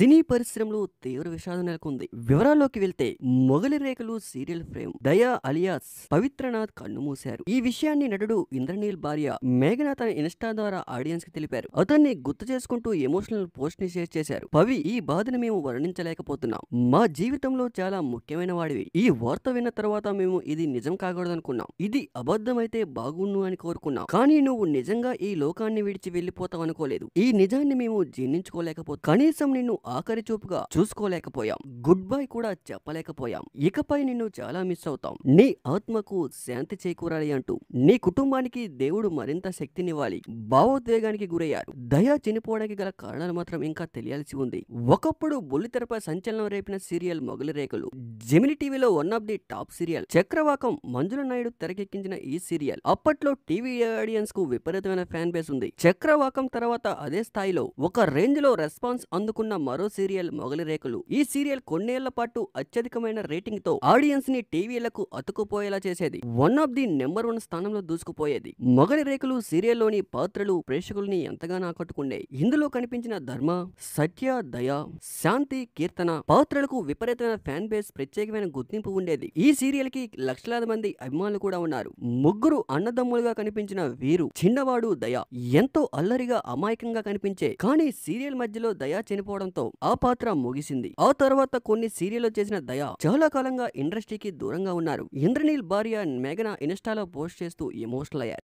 సినీ పరిశ్రమలో తీవ్ర విషాదం నెలకొంది వివరాల్లోకి వెళ్తే Mogali Rekhalu serial fame Daya alias Pavitranath కన్నుమూశారు ఈ విషయాన్ని నటుడు ఇంద్రనీల్ భార్య మేఘన తన ఇన్స్టా ద్వారా ఆడియన్స్ కి తెలిపారు అతన్ని గుర్తు చేసుకుంటూ ఎమోషనల్ పోస్ట్ ని షేర్ చేశారు పవి ఈ బాధను మేము వర్ణించలేకపోతున్నాం మా జీవితంలో చాలా ముఖ్యమైన వాడివి ఈ వార్త విన్న తర్వాత మేము ఇది నిజం కాకూడదనుకున్నాం ఇది అబద్ధమైతే బాగుండు అని కోరుకున్నాం కానీ నువ్వు నిజంగా ఈ లోకాన్ని విడిచి వెళ్ళిపోతావు అనుకోలేదు ఈ నిజాన్ని మేము జీర్ణించుకోలేకపోతే కనీసం నిన్ను ఆఖరి చూపుగా చూసుకోలేకపోయాం గుడ్ బై కూడా చెప్పలేకపోయాం ఇకపై నిన్ను చాలా మిస్ అవుతాం నీ ఆత్మకు శాంతి చేకూరాలి అంటూ నీ కుటుంబానికి దేవుడు మరింత శక్తినివ్వాలి భావోద్వేగానికి గురయ్యారు దయ చనిపోవడానికి గల కారణాలు మాత్రం ఇంకా తెలియాల్సి ఉంది ఒకప్పుడు తెరపై సంచలనం రేపిన సీరియల్ మొగలి రేఖలు జెమిని టీవీలో one of the top serial Chakravakam Manjula Naidu తెరకెక్కించిన ఈ సీరియల్ అప్పట్లో టీవీ ఆడియన్స్ కు విపరీతమైన ఫ్యాన్ బేస్ ఉంది చక్రవాకం తర్వాత అదే స్థాయిలో ఒక రేంజ్ లో రెస్పాన్స్ అందుకున్న మరో మరో సీరియల్ మొగలి రేకులు ఈ సీరియల్ కొన్నేళ్ల పాటు అత్యధికమైన రేటింగ్ తో ఆడియన్స్ ని టీవీలకు అతుకుపోయేలా చేసేది one of the number one స్థానంలో దూసుకుపోయేది మొగలి రేకులు సీరియల్లోని పాత్రలు ప్రేక్షకుల్ని ఎంతగానో ఆకట్టుకుండే ఇందులో కనిపించిన ధర్మ సత్య దయ శాంతి కీర్తన పాత్రలకు విపరీతమైన ఫ్యాన్ బేస్ ప్రత్యేకమైన గుర్తింపు ఉండేది ఈ సీరియల్ కి లక్షలాది మంది అభిమానులు కూడా ఉన్నారు ముగ్గురు అన్నదమ్ములుగా కనిపించిన వీరు చిన్నవాడు దయ ఎంతో అల్లరిగా అమాయకంగా కనిపించే కానీ సీరియల్ మధ్యలో దయా చనిపోవడంతో ఆ పాత్ర ముగిసింది ఆ తర్వాత కొన్ని సీరియల్లో చేసిన దయా చాలా కాలంగా ఇండస్ట్రీకి దూరంగా ఉన్నారు ఇంద్రనీల్ భార్య మేఘన ఇన్స్టాలో పోస్ట్ చేస్తూ ఎమోషనల్ అయ్యారు